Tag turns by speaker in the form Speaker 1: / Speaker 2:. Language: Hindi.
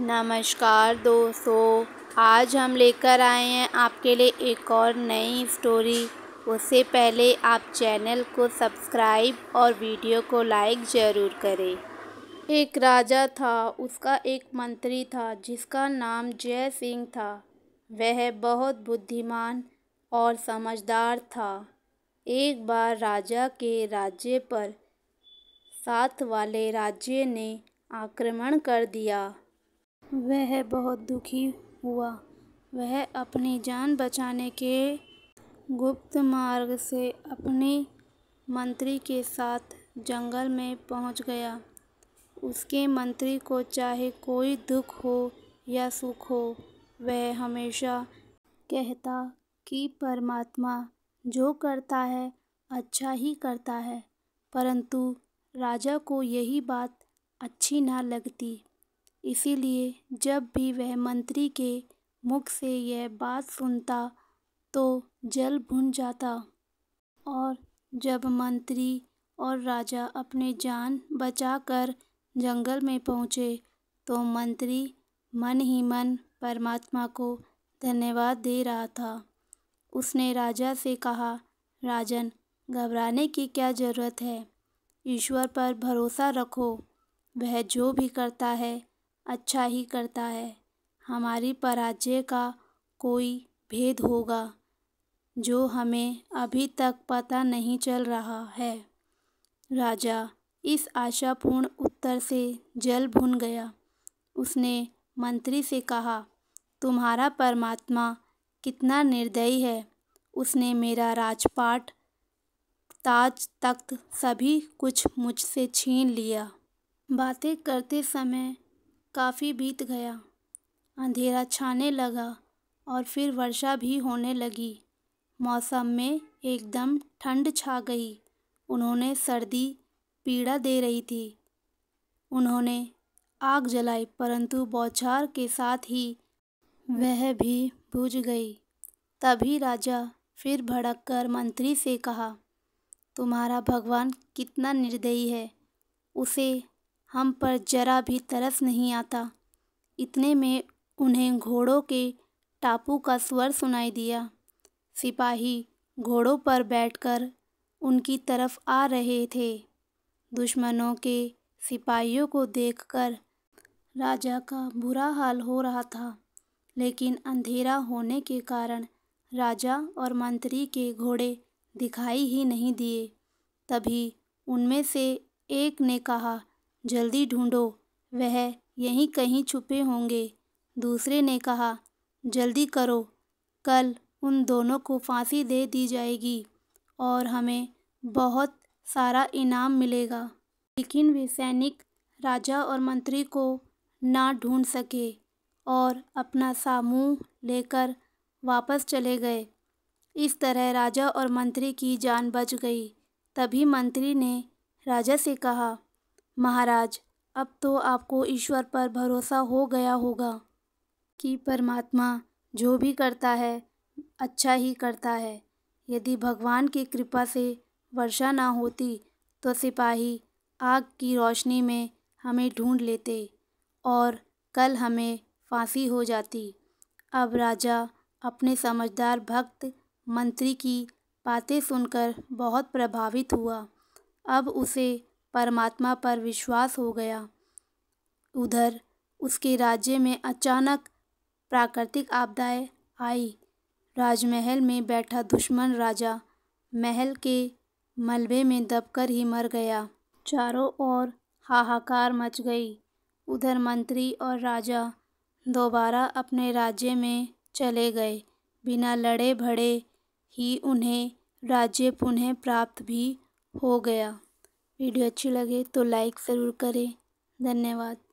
Speaker 1: नमस्कार दोस्तों आज हम लेकर आए हैं आपके लिए एक और नई स्टोरी उससे पहले आप चैनल को सब्सक्राइब और वीडियो को लाइक ज़रूर करें एक राजा था उसका एक मंत्री था जिसका नाम जय सिंह था वह बहुत बुद्धिमान और समझदार था एक बार राजा के राज्य पर साथ वाले राज्य ने आक्रमण कर दिया वह बहुत दुखी हुआ वह अपनी जान बचाने के गुप्त मार्ग से अपने मंत्री के साथ जंगल में पहुंच गया उसके मंत्री को चाहे कोई दुख हो या सुख हो वह हमेशा कहता कि परमात्मा जो करता है अच्छा ही करता है परंतु राजा को यही बात अच्छी ना लगती। इसीलिए जब भी वह मंत्री के मुख से यह बात सुनता तो जल भुन जाता और जब मंत्री और राजा अपने जान बचाकर जंगल में पहुँचे तो मंत्री मन ही मन परमात्मा को धन्यवाद दे रहा था उसने राजा से कहा राजन घबराने की क्या ज़रूरत है ईश्वर पर भरोसा रखो वह जो भी करता है अच्छा ही करता है हमारी पराजय का कोई भेद होगा जो हमें अभी तक पता नहीं चल रहा है राजा इस आशापूर्ण उत्तर से जल भुन गया उसने मंत्री से कहा तुम्हारा परमात्मा कितना निर्दयी है उसने मेरा राजपाट ताज तख्त सभी कुछ मुझसे छीन लिया बातें करते समय काफ़ी बीत गया अंधेरा छाने लगा और फिर वर्षा भी होने लगी मौसम में एकदम ठंड छा गई उन्होंने सर्दी पीड़ा दे रही थी उन्होंने आग जलाई परंतु बौछार के साथ ही वह भी बुझ गई तभी राजा फिर भड़क कर मंत्री से कहा तुम्हारा भगवान कितना निर्दयी है उसे हम पर जरा भी तरस नहीं आता इतने में उन्हें घोड़ों के टापू का स्वर सुनाई दिया सिपाही घोड़ों पर बैठकर उनकी तरफ आ रहे थे दुश्मनों के सिपाहियों को देखकर राजा का बुरा हाल हो रहा था लेकिन अंधेरा होने के कारण राजा और मंत्री के घोड़े दिखाई ही नहीं दिए तभी उनमें से एक ने कहा जल्दी ढूंढो वह यहीं कहीं छुपे होंगे दूसरे ने कहा जल्दी करो कल उन दोनों को फांसी दे दी जाएगी और हमें बहुत सारा इनाम मिलेगा लेकिन वे सैनिक राजा और मंत्री को ना ढूंढ सके और अपना सामूह लेकर वापस चले गए इस तरह राजा और मंत्री की जान बच गई तभी मंत्री ने राजा से कहा महाराज अब तो आपको ईश्वर पर भरोसा हो गया होगा कि परमात्मा जो भी करता है अच्छा ही करता है यदि भगवान की कृपा से वर्षा ना होती तो सिपाही आग की रोशनी में हमें ढूंढ लेते और कल हमें फांसी हो जाती अब राजा अपने समझदार भक्त मंत्री की बातें सुनकर बहुत प्रभावित हुआ अब उसे परमात्मा पर विश्वास हो गया उधर उसके राज्य में अचानक प्राकृतिक आपदाएं आई राजमहल में बैठा दुश्मन राजा महल के मलबे में दबकर ही मर गया चारों ओर हाहाकार मच गई उधर मंत्री और राजा दोबारा अपने राज्य में चले गए बिना लड़े भड़े ही उन्हें राज्य पुनः प्राप्त भी हो गया वीडियो अच्छी लगे तो लाइक ज़रूर करें धन्यवाद